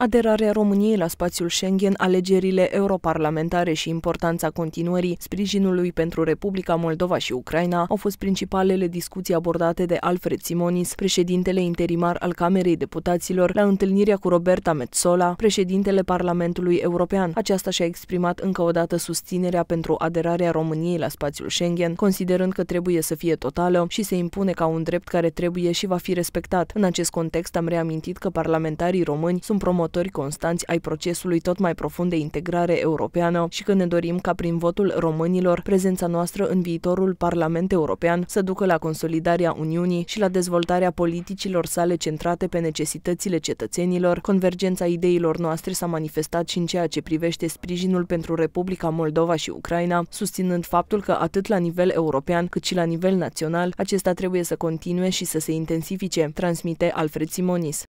Aderarea României la spațiul Schengen, alegerile europarlamentare și importanța continuării sprijinului pentru Republica Moldova și Ucraina au fost principalele discuții abordate de Alfred Simonis, președintele interimar al Camerei Deputaților, la întâlnirea cu Roberta Metzola, președintele Parlamentului European. Aceasta și-a exprimat încă o dată susținerea pentru aderarea României la spațiul Schengen, considerând că trebuie să fie totală și se impune ca un drept care trebuie și va fi respectat. În acest context am reamintit că parlamentarii români sunt promotori promotori constanți ai procesului tot mai profund de integrare europeană și că ne dorim ca prin votul românilor prezența noastră în viitorul Parlament European să ducă la consolidarea Uniunii și la dezvoltarea politicilor sale centrate pe necesitățile cetățenilor. Convergența ideilor noastre s-a manifestat și în ceea ce privește sprijinul pentru Republica Moldova și Ucraina, susținând faptul că atât la nivel european cât și la nivel național acesta trebuie să continue și să se intensifice, transmite Alfred Simonis.